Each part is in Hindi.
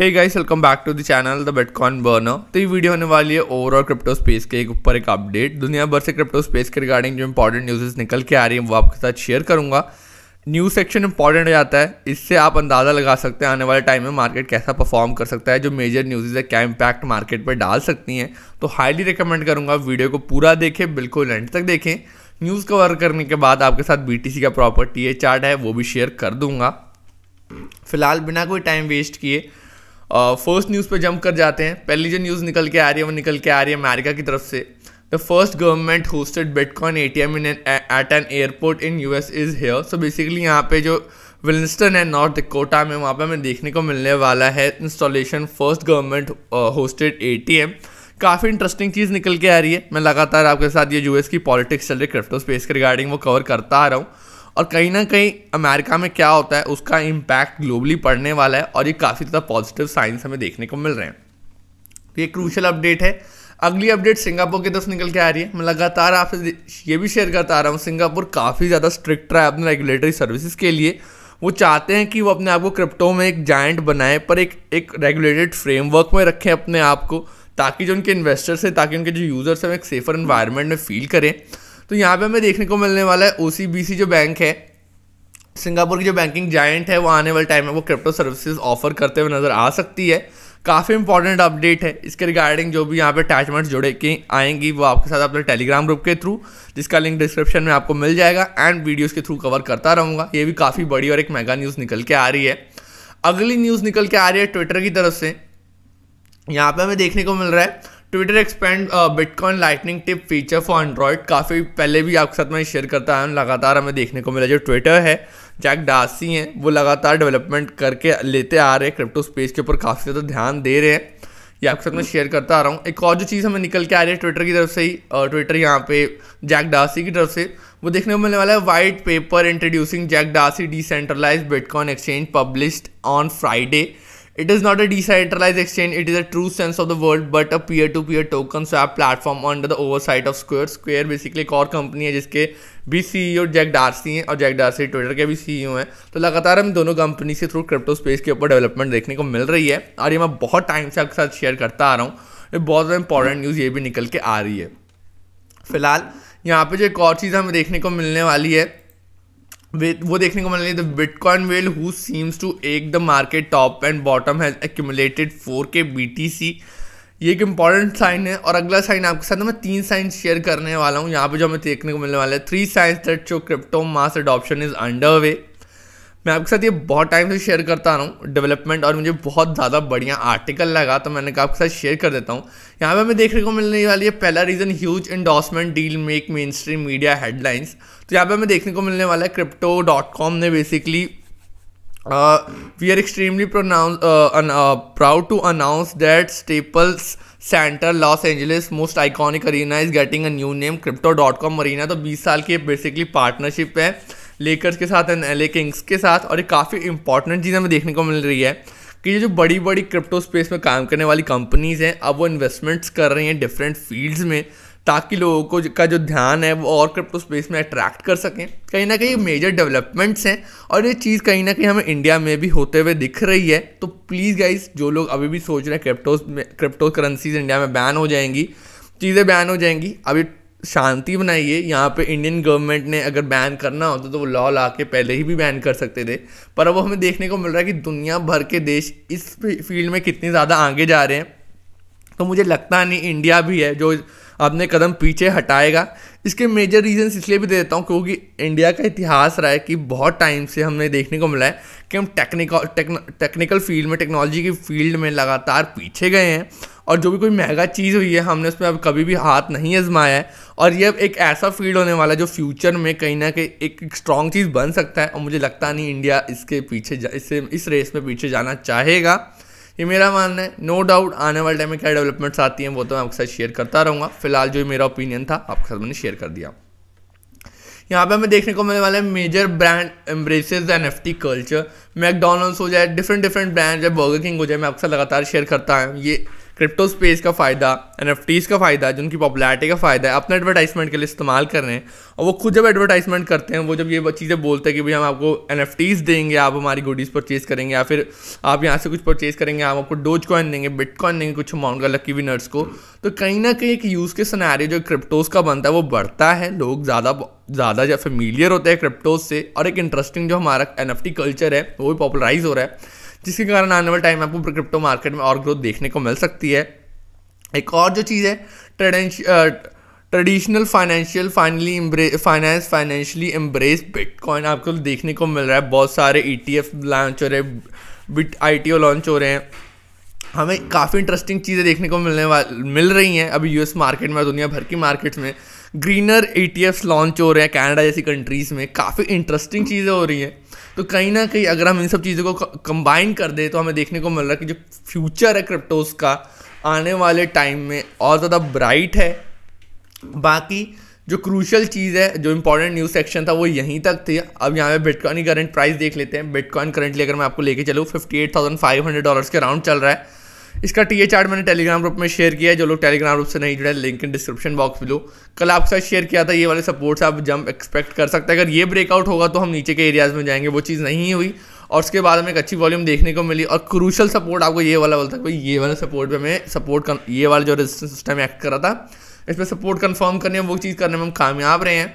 Hey guys welcome back to the channel the Bitcoin Burner तो ये वीडियो होने वाली है ओवरऑल क्रिप्टो स्पेस के एक ऊपर एक अपडेट दुनिया भर से क्रिप्टो स्पेस के रिगार्डिंग जो इंपॉर्टेंट न्यूज़ निकल के आ रही है वो आपके साथ शेयर करूंगा न्यूज़ सेक्शन इंपॉर्टेंट हो जाता है इससे आप अंदाज़ा लगा सकते हैं आने वाले टाइम में मार्केट कैसा परफॉर्म कर सकता है जो मेजर न्यूज़ है क्या इम्पैक्ट मार्केट पर डाल सकती हैं तो हाईली रिकमेंड करूँगा वीडियो को पूरा देखें बिल्कुल एंड तक देखें न्यूज़ कवर करने के बाद आपके साथ सी का प्रॉपर टी चार्ट है वो भी शेयर कर दूंगा फिलहाल बिना कोई टाइम वेस्ट किए फर्स्ट न्यूज़ पर जंप कर जाते हैं पहली जो न्यूज़ निकल के आ रही है वो निकल के आ रही है अमेरिका की तरफ से the first government hosted Bitcoin A T M in at an airport in U S is here so basically यहाँ पे जो विलिस्टन है नॉर्थ डिकोटा में वहाँ पर हमें देखने को मिलने वाला है installation first government hosted A T M काफ़ी इंटरेस्टिंग चीज़ निकल के आ रही है मैं लगातार आपके साथ ये यू एस की पॉलिटिक्स चल रही है क्रिप्टो स्पेस के रिगार्डिंग वो कवर करता आ रहा हूँ और कहीं ना कहीं अमेरिका में क्या होता है उसका इम्पैक्ट ग्लोबली पड़ने वाला है और ये काफ़ी ज़्यादा पॉजिटिव साइंस हमें देखने को मिल रहे हैं तो ये क्रूशल अपडेट है अगली अपडेट सिंगापुर की तरफ निकल के आ रही है मैं लगातार आपसे ये भी शेयर करता आ रहा हूँ सिंगापुर काफ़ी ज़्यादा स्ट्रिक्ट रहा है अपने रेगुलेटरी सर्विसेज के लिए वो चाहते हैं कि वो अपने आप को क्रिप्टो में एक जाइंट बनाए पर एक एक रेगुलेटेड फ्रेमवर्क में रखें अपने आप को ताकि जो उनके इन्वेस्टर्स हैं ताकि उनके जो यूज़र्स हैं एक सेफर इन्वायरमेंट में फील करें तो यहाँ पे हमें देखने को मिलने वाला है ओ जो बैंक है सिंगापुर की जो बैंकिंग जाइंट है वो आने वाले टाइम में वो क्रिप्टो सर्विसेज ऑफर करते हुए नज़र आ सकती है काफ़ी इंपॉर्टेंट अपडेट है इसके रिगार्डिंग जो भी यहाँ पे अटैचमेंट्स जुड़े के आएंगी वो आपके साथ अपने टेलीग्राम ग्रुप के थ्रू जिसका लिंक डिस्क्रिप्शन में आपको मिल जाएगा एंड वीडियोज के थ्रू कवर करता रहूँगा ये भी काफ़ी बड़ी और एक मेगा न्यूज़ निकल के आ रही है अगली न्यूज़ निकल के आ रही है ट्विटर की तरफ से यहाँ पे हमें देखने को मिल रहा है Twitter expand Bitcoin lightning tip feature for Android काफ़ी पहले भी आपके साथ मैं शेयर करता आया हूँ लगातार हमें देखने को मिला जो ट्विटर है जैक डासी हैं वो लगातार डेवलपमेंट करके लेते आ रहे हैं क्रिप्टो स्पेस के ऊपर काफ़ी ज़्यादा ध्यान दे रहे हैं ये आपके साथ मैं शेयर करता आ रहा हूँ एक और जो चीज़ हमें निकल के आ रही है ट्विटर की तरफ से ही ट्विटर uh, यहाँ पे जैक डासी की तरफ से वो देखने को मिलने वाला है white paper introducing Jack Dorsey decentralise bitcoin exchange published on Friday it is not a a exchange it is a true sense of the the but a a to peer peer token platform platform the over oversight of Square. Square basically एक और कंपनी है जिसके भी सी ई जैक डारसी हैं और जैक डारसी ट्विटर के भी सी e हैं तो लगातार हम दोनों कंपनी से थ्रू क्रिप्टो स्पेस के ऊपर डेवलपमेंट देखने को मिल रही है और ये मैं बहुत टाइम से आपके साथ शेयर करता आ रहा हूँ ये बहुत इंपॉर्टेंट न्यूज़ ये भी निकल के आ रही है फिलहाल यहाँ पे जो एक और चीज़ हमें देखने को मिलने वाली है वो देखने को मिल रही the bitcoin well who seems to एक the market top and bottom has accumulated four K B T C ये एक इंपॉर्टेंट साइन है और अगला साइन आपके साथ मैं तीन साइन शेयर करने वाला हूँ यहाँ पे जो हमें देखने को मिलने वाला है three signs that show crypto mass adoption is underway मैं आपके साथ ये बहुत टाइम से शेयर करता रहा हूँ डेवलपमेंट और मुझे बहुत ज़्यादा बढ़िया आर्टिकल लगा तो मैंने कहा आपके साथ शेयर कर देता हूँ यहाँ पे हमें देखने को मिलने वाली है पहला reason huge endorsement deal make mainstream media headlines तो यहाँ पे हमें देखने को मिलने वाला है क्रिप्टो डॉट कॉम ने basically we are extremely proud to announce that Staples Center Los Angeles most iconic arena is getting a new name crypto dot com arena तो बीस साल की बेसिकली पार्टनरशिप है लेकर्स के साथ एंड एल किंग्स के साथ और ये काफ़ी इंपॉर्टेंट चीज़ हमें देखने को मिल रही है कि ये जो बड़ी बड़ी क्रिप्टो स्पेस में काम करने वाली कंपनीज़ हैं अब वो इन्वेस्टमेंट्स कर रही हैं डिफरेंट फील्ड्स में ताकि लोगों को का जो ध्यान है वो और क्रिप्टो स्पेस में अट्रैक्ट कर सकें कहीं ना कहीं मेजर डेवलपमेंट्स हैं और ये चीज़ कहीं ना कहीं हमें इंडिया में भी होते हुए दिख रही है तो प्लीज़ गाइज जो लोग अभी भी सोच रहे हैं क्रिप्टोज में क्रिप्टो करेंसीज इंडिया में बैन हो जाएंगी चीज़ें बैन हो जाएंगी अभी शांति बनाइए यहाँ पे इंडियन गवर्नमेंट ने अगर बैन करना होता तो वो लॉ ला के पहले ही भी बैन कर सकते थे पर अब हमें देखने को मिल रहा है कि दुनिया भर के देश इस फील्ड में कितने ज़्यादा आगे जा रहे हैं तो मुझे लगता नहीं इंडिया भी है जो अपने कदम पीछे हटाएगा इसके मेजर रीजंस इसलिए भी दे देता हूँ क्योंकि इंडिया का इतिहास रहा है कि बहुत टाइम से हमने देखने को मिला है कि हम टेक्निकल टेक्निकल फील्ड में टेक्नोलॉजी की फील्ड में लगातार पीछे गए हैं और जो भी कोई महंगा चीज़ हुई है हमने उसमें अब कभी भी हाथ नहीं आजमाया है और ये अब एक ऐसा फील्ड होने वाला है जो फ्यूचर में कहीं ना कहीं एक, एक स्ट्रॉन्ग चीज़ बन सकता है और मुझे लगता नहीं इंडिया इसके पीछे इससे इस रेस में पीछे जाना चाहेगा ये मेरा मानना है नो डाउट आने वाले टाइम में क्या डेवलपमेंट्स आती हैं वो तो मैं आपके साथ शेयर करता रहूँगा फिलहाल जो मेरा ओपिनियन था आपके साथ मैंने शेयर कर दिया यहाँ पे हमें देखने को मिलने वाला है major brand embraces N F T culture McDonald's हो जाए डिफरेंट डिफरेंट ब्रांड है बर्गर किंग हो जाए मैं आपके लगातार शेयर करता हूँ ये क्रिप्टो स्पेस का फ़ायदा एन का फ़ायदा जिनकी पॉपुलैरिटी का फ़ायदा है अपने एडवर्टाइजमेंट के लिए इस्तेमाल कर रहे हैं और वो खुद जब एडवर्टाइजमेंट करते हैं वो जब ये चीज़ें बोलते हैं कि भाई हम आपको एन देंगे आप हमारी गुडीज़ परचेज़ करेंगे या फिर आप यहाँ से कुछ परचेज़ करेंगे आप आपको डोज कॉइन देंगे बिटकॉइन देंगे कुछ अमाउंट का लकी विनर्स को तो कहीं ना कहीं एक यूज़ के सनारे जो क्रिप्टोज़ का बनता है वो बढ़ता है लोग ज़्यादा ज़्यादा जो फेमिलियर होते हैं क्रिप्टोज से और एक इंटरेस्टिंग जो हमारा एन कल्चर है वो भी पॉपुलराइज हो रहा है जिसके कारण आने वाले टाइम आपको क्रिप्टो मार्केट में और ग्रोथ देखने को मिल सकती है एक और जो चीज़ है traditional financial finally finance financially embrace bitcoin आपको देखने को मिल रहा है बहुत सारे ई e लॉन्च हो रहे हैं बिट आई लॉन्च हो रहे हैं हमें काफ़ी इंटरेस्टिंग चीज़ें देखने को मिलने वाली मिल रही हैं अभी यूएस मार्केट में और दुनिया भर की मार्केट्स में ग्रीनर ई लॉन्च हो रहे हैं कनाडा जैसी कंट्रीज़ में काफ़ी इंटरेस्टिंग चीज़ें हो रही हैं तो कहीं ना कहीं अगर हम इन सब चीज़ों को कंबाइन कर दें तो हमें देखने को मिल रहा है कि जो फ्यूचर है क्रिप्टोज का आने वाले टाइम में और ज़्यादा ब्राइट है बाकी जो क्रूशल चीज़ है जो इंपॉर्टेंट न्यूज़ सेक्शन था वो यहीं तक थी अब यहाँ पे बिटकॉइन की करंट प्राइस देख लेते हैं बिटकॉइन करंटली अगर मैं आपको लेके चलूँ fifty eight thousand five hundred dollars के राउंड चल रहा है इसका टी चार्ट मैंने टेलीग्राम ग्रुप में शेयर किया है जो लोग टेलीग्राम ग्रुप से नहीं जुड़े लिंक इन डिस्क्रिप्शन बॉक्स में लो कल आपके साथ शेयर किया था ये वाले सपोर्ट्स आप जंप एक्सपेक्ट कर सकते हैं अगर ये ब्रेकआउट होगा तो हम नीचे के एरियाज में जाएंगे वो चीज़ नहीं हुई और उसके बाद हमें एक अच्छी वॉल्यूम देखने को मिली और क्रूशल सपोर्ट आपको ये वाला बोलता भाई ये वाला सपोर्ट पे हमें सपोर्ट कर ये वाला जो रेजिस्टेंस सिस्टम एक्ट कर रहा था इसमें सपोर्ट कन्फर्म करने में वो चीज़ करने में हम कामयाब रहे हैं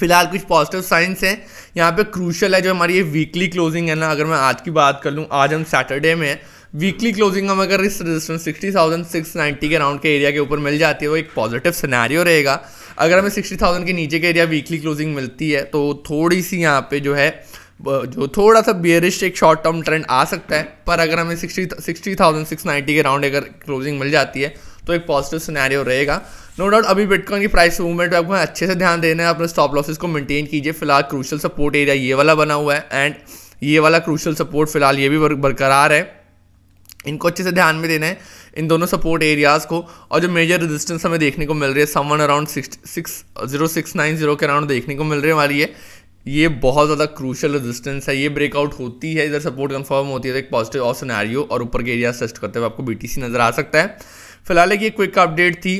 फिलहाल कुछ पॉजिटिव साइंस हैं यहाँ पे क्रूशल है जो हमारी ये वीकली क्लोजिंग है ना अगर मैं आज की बात कर लूँ आज हम सैटरडे में वीकली क्लोजिंग हम अगर इस resistance sixty thousand six ninety के राउंड के एरिया के ऊपर मिल जाती है वो एक पॉजिटिव सिनेरियो रहेगा अगर हमें सिक्सटी थाउजेंड के नीचे के एरिया वीकली क्लोजिंग मिलती है तो थोड़ी सी यहाँ पे जो है जो थोड़ा सा बियरिश एक शॉर्ट टर्म ट्रेंड आ सकता है पर अगर हमें sixty sixty thousand six ninety के राउंड अगर क्लोजिंग मिल जाती है तो एक पॉजिटिव सिनेरियो रहेगा नो डाउट अभी बिटकॉइन की प्राइस मूवमेंट पे आपको अच्छे से ध्यान देना है अपने स्टॉप लॉसेस को मेंटेन कीजिए फिलहाल क्रूशल सपोर्ट एरिया ये वाला बना हुआ है एंड ये वाला क्रूशल सपोर्ट फिलहाल ये भी बरकरार है इनको अच्छे से ध्यान में देना है इन दोनों सपोर्ट एरियाज़ को और जो मेजर रेजिस्टेंस हमें देखने को मिल रही है someone around six six zero six nine zero के अराउंड देखने को मिल रही हमारी है ये बहुत ज़्यादा क्रूशल रेजिस्टेंस है ये ब्रेकआउट होती है इधर सपोर्ट कंफर्म होती है तो एक पॉजिटिव और सिनेरियो और ऊपर के एरियाज टेस्ट करते हुए आपको बी नज़र आ सकता है फिलहाल एक ये क्विक अपडेट थी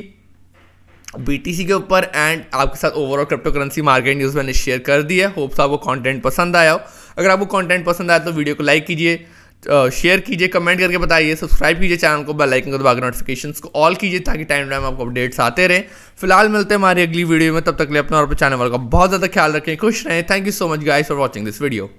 बी के ऊपर एंड आपके साथ overall cryptocurrency market news मैंने शेयर कर दी है होप्स आपको कंटेंट पसंद आया हो अगर आपको कंटेंट पसंद आया तो वीडियो को लाइक कीजिए शेयर कीजिए कमेंट करके बताइए सब्सक्राइब कीजिए चैनल को बेल आइकन को दबाकर नोटिफिकेशन को ऑल कीजिए ताकि टाइम टाइम आपको अपडेट्स आते रहें फिलहाल मिलते हैं हमारी अगली वीडियो में तब तक ले अपना और अपने चैनल वालों का बहुत ज़्यादा ख्याल रखें खुश रहें thank you so much guys for watching this video